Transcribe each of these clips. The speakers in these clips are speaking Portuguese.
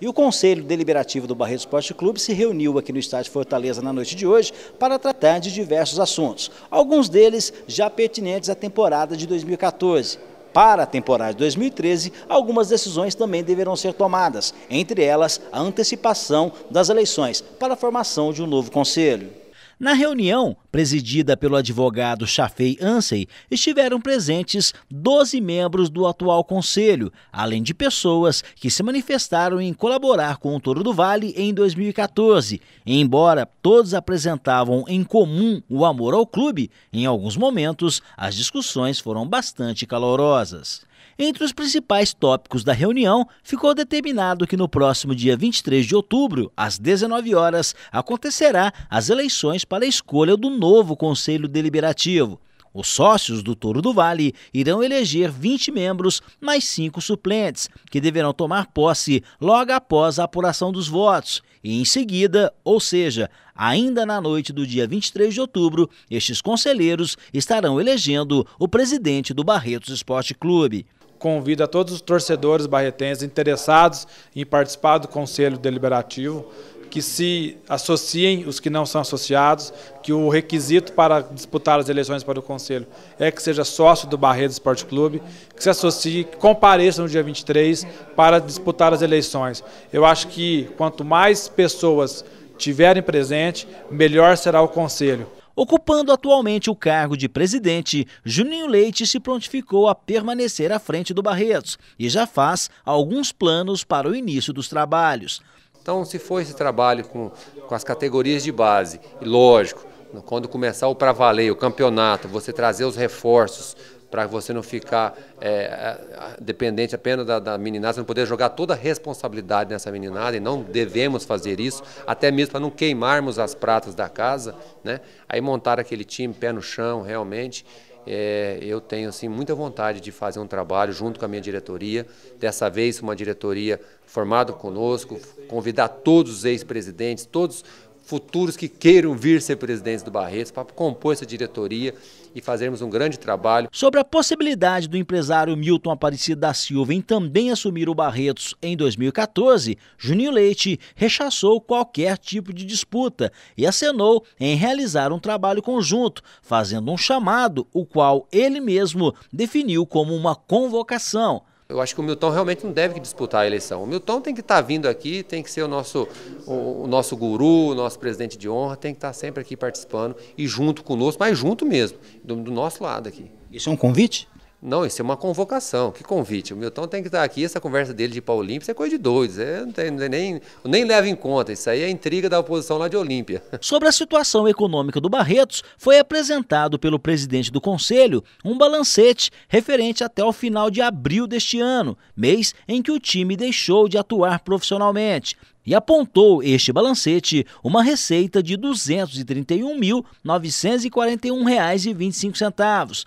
E o Conselho Deliberativo do Barreto Esporte Clube se reuniu aqui no estádio Fortaleza na noite de hoje para tratar de diversos assuntos, alguns deles já pertinentes à temporada de 2014. Para a temporada de 2013, algumas decisões também deverão ser tomadas, entre elas a antecipação das eleições para a formação de um novo conselho. Na reunião, presidida pelo advogado Chafei Ansey, estiveram presentes 12 membros do atual conselho, além de pessoas que se manifestaram em colaborar com o Toro do Vale em 2014. Embora todos apresentavam em comum o amor ao clube, em alguns momentos as discussões foram bastante calorosas. Entre os principais tópicos da reunião, ficou determinado que no próximo dia 23 de outubro, às 19 horas, acontecerá as eleições para a escolha do novo Conselho Deliberativo. Os sócios do Touro do Vale irão eleger 20 membros mais 5 suplentes, que deverão tomar posse logo após a apuração dos votos. E em seguida, ou seja, ainda na noite do dia 23 de outubro, estes conselheiros estarão elegendo o presidente do Barretos Esporte Clube convido a todos os torcedores barretenses interessados em participar do Conselho Deliberativo que se associem os que não são associados, que o requisito para disputar as eleições para o Conselho é que seja sócio do Barreto Esporte Clube, que se associe, que compareça no dia 23 para disputar as eleições. Eu acho que quanto mais pessoas tiverem presente, melhor será o Conselho. Ocupando atualmente o cargo de presidente, Juninho Leite se prontificou a permanecer à frente do Barretos e já faz alguns planos para o início dos trabalhos. Então, se for esse trabalho com, com as categorias de base, e lógico, quando começar o para valer, o campeonato, você trazer os reforços para você não ficar é, é dependente apenas da, da meninada, você não poder jogar toda a responsabilidade nessa meninada, e não devemos fazer isso, até mesmo para não queimarmos as pratas da casa. Né? Aí montar aquele time pé no chão, realmente. É, eu tenho assim, muita vontade de fazer um trabalho junto com a minha diretoria, dessa vez uma diretoria formada conosco, convidar todos os ex-presidentes, todos futuros que queiram vir ser presidentes do Barretos para compor essa diretoria e fazermos um grande trabalho. Sobre a possibilidade do empresário Milton Aparecido da Silva em também assumir o Barretos em 2014, Juninho Leite rechaçou qualquer tipo de disputa e acenou em realizar um trabalho conjunto, fazendo um chamado, o qual ele mesmo definiu como uma convocação. Eu acho que o Milton realmente não deve disputar a eleição. O Milton tem que estar tá vindo aqui, tem que ser o nosso, o, o nosso guru, o nosso presidente de honra, tem que estar tá sempre aqui participando e junto conosco, mas junto mesmo, do, do nosso lado aqui. Isso é um convite? Não, isso é uma convocação. Que convite? O Milton tem que estar aqui. Essa conversa dele de ir para a Olímpia é coisa de doidos. É, não tem, é nem, nem leva em conta. Isso aí é intriga da oposição lá de Olímpia. Sobre a situação econômica do Barretos, foi apresentado pelo presidente do Conselho um balancete referente até o final de abril deste ano, mês em que o time deixou de atuar profissionalmente e apontou este balancete uma receita de R$ 231.941,25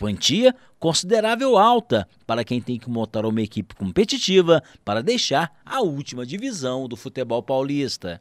quantia considerável alta para quem tem que montar uma equipe competitiva para deixar a última divisão do futebol paulista.